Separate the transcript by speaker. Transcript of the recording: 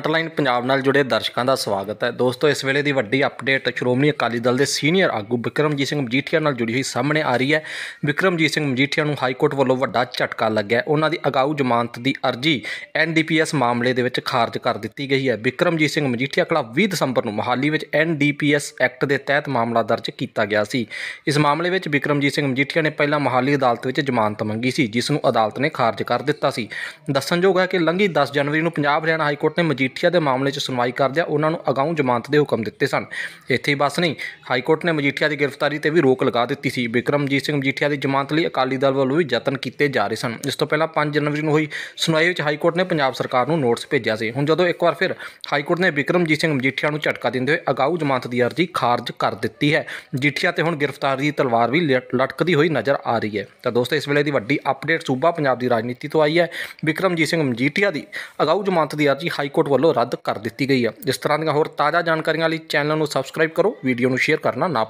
Speaker 1: headline Punjab ਨਾਲ ਜੁੜੇ ਦਰਸ਼ਕਾਂ ਦਾ ਸਵਾਗਤ ਹੈ ਦੋਸਤੋ ਇਸ ਵੇਲੇ ਦੀ ਵੱਡੀ ਅਪਡੇਟ ਸ਼੍ਰੋਮਣੀ ਅਕਾਲੀ ਦਲ ਦੇ ਸੀਨੀਅਰ ਆਗੂ ਵਿਕਰਮਜੀਤ ਸਿੰਘ ਮਜੀਠੀਆ ਨਾਲ ਜੁੜੀ ਹੋਈ ਸਾਹਮਣੇ ਆ ਰਹੀ ਹੈ ਵਿਕਰਮਜੀਤ ਸਿੰਘ ਮਜੀਠੀਆ ਨੂੰ ਹਾਈ ਕੋਰਟ ਵੱਲੋਂ ਵੱਡਾ ਝਟਕਾ ਲੱਗਿਆ ਉਹਨਾਂ ਦੀ ਅਗਾਊ ਜ਼ਮਾਨਤ ਦੀ ਅਰਜ਼ੀ ਐਨਡੀਪੀਐਸ ਮਾਮਲੇ ਦੇ ਵਿੱਚ ਖਾਰਜ ਕਰ ਦਿੱਤੀ ਗਈ ਹੈ ਵਿਕਰਮਜੀਤ ਸਿੰਘ ਮਜੀਠੀਆ ਖਿਲਾਫ 20 ਦਸੰਬਰ ਨੂੰ ਮੋਹਾਲੀ ਵਿੱਚ ਐਨਡੀਪੀਐਸ ਐਕਟ ਦੇ ਤਹਿਤ ਮਾਮਲਾ ਦਰਜ ਕੀਤਾ ਗਿਆ ਸੀ ਇਸ ਮਾਮਲੇ ਵਿੱਚ ਵਿਕਰਮਜੀਤ ਸਿੰਘ ਮਜੀਠੀਆ ਨੇ ਪਹਿਲਾਂ ਮੋਹਾਲੀ ਅਦਾਲਤ ਵਿੱਚ ਜ਼ਮਾਨਤ ਮੰਗੀ ਸੀ ਜਿਸ ਨੂੰ ਅਦਾਲਤ ਨੇ ਖਾਰਜ ਕਰ ਦਿੱਤਾ ਸੀ ਦੱਸਣਯੋਗ ਹੈ ਕਿ ਲੰਘੀ 10 ਜਨਵਰੀ ਨੂੰ ਪੰਜਾਬ ਹਰਿਆਣਾ ਹਾਈ ਕੋਰਟ ਨੇ ਮਜੀਠੀਆ ਮਜੀਠੀਆ ਦੇ ਮਾਮਲੇ 'ਚ ਸੁਣਵਾਈ ਕਰਦਿਆਂ ਉਹਨਾਂ ਨੂੰ ਅਗਾਉਂ ਜ਼ਮਾਨਤ ਦੇ ਹੁਕਮ ਦਿੱਤੇ ਸਨ ਇੱਥੇ ਹੀ ਬਸ ਨਹੀਂ ਹਾਈ ਕੋਰਟ ਨੇ ਮਜੀਠੀਆ ਦੀ ਗ੍ਰਿਫਤਾਰੀ ਤੇ ਵੀ ਰੋਕ ਲਗਾ ਦਿੱਤੀ ਸੀ ਵਿਕਰਮਜੀਤ ਸਿੰਘ ਮਜੀਠੀਆ ਦੀ ਜ਼ਮਾਨਤ ਲਈ ਅਕਾਲੀ ਦਲ ਵੱਲੋਂ ਵੀ ਯਤਨ ਕੀਤੇ ਜਾ ਰਹੇ ਸਨ ਇਸ ਤੋਂ ਪਹਿਲਾਂ 5 ਜਨਵਰੀ ਨੂੰ ਹੋਈ ਸੁਣਵਾਈ ਵਿੱਚ ਹਾਈ ਕੋਰਟ ਨੇ ਪੰਜਾਬ ਸਰਕਾਰ ਨੂੰ ਨੋਟਿਸ ਭੇਜਿਆ ਸੀ ਹੁਣ ਜਦੋਂ ਇੱਕ ਵਾਰ ਫਿਰ ਹਾਈ ਕੋਰਟ ਨੇ ਵਿਕਰਮਜੀਤ ਸਿੰਘ ਮਜੀਠੀਆ ਨੂੰ ਝਟਕਾ ਦਿੰਦੇ ਹੋਏ ਅਗਾਊ ਜ਼ਮਾਨਤ ਦੀ ਅਰਜ਼ੀ ਖਾਰਜ ਕਰ ਦਿੱਤੀ ਹੈ ਮਜੀਠੀਆ ਤੇ ਹੁਣ ਗ੍ਰਿਫਤਾਰੀ ਦੀ ਤਲਵਾਰ ਵੀ ਲਟਕਦੀ ਹੋਈ ਨਜ਼ਰ ਆ ਰਹੀ ਹੈ ਤਾਂ ਦੋਸਤੋ ਇਸ ਵੇਲੇ ਦੀ ਵੱਡੀ ਅਪਡੇਟ ਸੂਬਾ ਪੰਜਾਬ ਦੀ ਰਾਜਨੀਤੀ ਤੋਂ ਆਈ ਹੈ ਵਿਕਰਮਜੀਤ ਸਿੰਘ ਮਜੀਠੀਆ ਦੀ ਅਗਾਊਂ ਜ਼ਮਾਨਤ ਦੀ ਅਰਜ਼ੀ ਹਾਈ ਕੋਰਟ ਵੱਲੋਂ ਰੱਦ ਕਰ ਦਿੱਤੀ ਗਈ ਹੈ ਇਸ ਤਰ੍ਹਾਂ ਦੀਆਂ ਹੋਰ ਤਾਜ਼ਾ ਜਾਣਕਾਰੀਆਂ ਲਈ ਚੈਨਲ ਨੂੰ ਸਬਸਕ੍ਰਾਈਬ ਕਰੋ ਵੀਡੀਓ ਨੂੰ ਸ਼ੇਅਰ ਕਰਨਾ ਨਾ